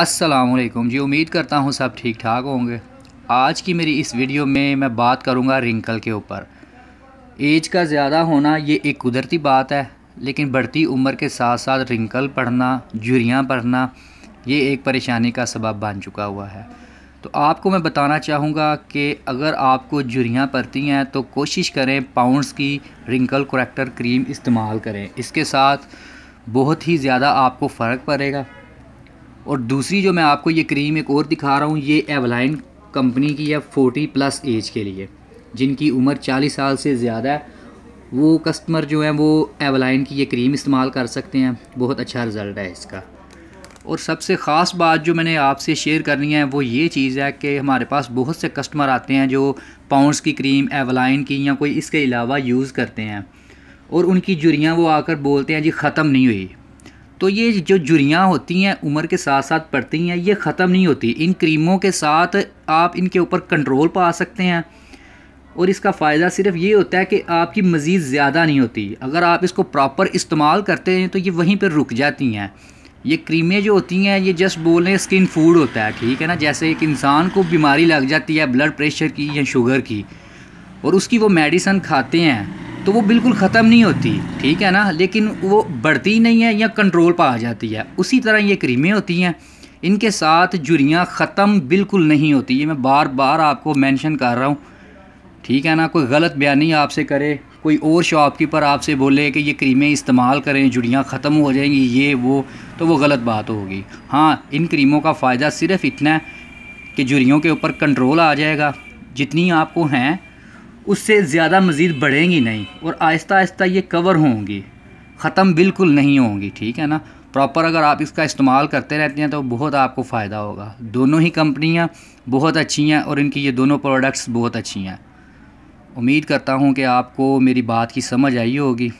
असलम जी उम्मीद करता हूँ सब ठीक ठाक होंगे आज की मेरी इस वीडियो में मैं बात करूँगा रिंकल के ऊपर एज का ज़्यादा होना ये एक कुदरती बात है लेकिन बढ़ती उम्र के साथ साथ रिंकल पढ़ना जुरियाँ पढ़ना ये एक परेशानी का सबब बन चुका हुआ है तो आपको मैं बताना चाहूँगा कि अगर आपको जुरियाँ पड़ती हैं तो कोशिश करें पाउंड्स की रिंकल करेक्टर क्रीम इस्तेमाल करें इसके साथ बहुत ही ज़्यादा आपको फ़र्क पड़ेगा और दूसरी जो मैं आपको ये क्रीम एक और दिखा रहा हूँ ये एवलाइन कंपनी की है फोर्टी प्लस एज के लिए जिनकी उम्र चालीस साल से ज़्यादा है वो कस्टमर जो हैं वो एवलाइन की ये क्रीम इस्तेमाल कर सकते हैं बहुत अच्छा रिज़ल्ट है इसका और सबसे ख़ास बात जो मैंने आपसे शेयर करनी है वो ये चीज़ है कि हमारे पास बहुत से कस्टमर आते हैं जो पाउंड्स की क्रीम एवलाइन की या कोई इसके अलावा यूज़ करते हैं और उनकी जुरियाँ वो आकर बोलते हैं जी ख़त्म नहीं हुई तो ये जो जुरियाँ होती हैं उम्र के साथ साथ पड़ती हैं ये ख़त्म नहीं होती इन क्रीमों के साथ आप इनके ऊपर कंट्रोल पा सकते हैं और इसका फ़ायदा सिर्फ ये होता है कि आपकी मज़ीद ज़्यादा नहीं होती अगर आप इसको प्रॉपर इस्तेमाल करते हैं तो ये वहीं पर रुक जाती हैं ये क्रीमें जो होती हैं ये जस्ट बोल रहे स्किन फूड होता है ठीक है ना जैसे एक इंसान को बीमारी लग जाती है ब्लड प्रेशर की या शुगर की और उसकी वो मेडिसन खाते हैं तो वो बिल्कुल ख़त्म नहीं होती ठीक है ना लेकिन वो बढ़ती ही नहीं है या कंट्रोल पर आ जाती है उसी तरह ये क्रीमें होती हैं इनके साथ जुरियाँ ख़त्म बिल्कुल नहीं होती ये मैं बार बार आपको मैंशन कर रहा हूँ ठीक है ना कोई गलत बयानी आपसे करे कोई और शॉपकीपर आपसे बोले कि ये क्रीमें इस्तेमाल करें जुड़ियाँ ख़त्म हो जाएंगी ये वो तो वो गलत बात होगी हाँ इन क्रीमों का फ़ायदा सिर्फ़ इतना है कि जुड़ियों के ऊपर कंट्रोल आ जाएगा जितनी आपको हैं उससे ज़्यादा मज़ीद बढ़ेंगी नहीं और आहिस्ता आहिस्ता ये कवर होंगी ख़त्म बिल्कुल नहीं होंगी ठीक है ना प्रॉपर अगर आप इसका इस्तेमाल करते रहते हैं तो बहुत आपको फ़ायदा होगा दोनों ही कंपनियाँ बहुत अच्छी हैं और इनकी ये दोनों प्रोडक्ट्स बहुत अच्छी हैं उम्मीद करता हूँ कि आपको मेरी बात की समझ आई होगी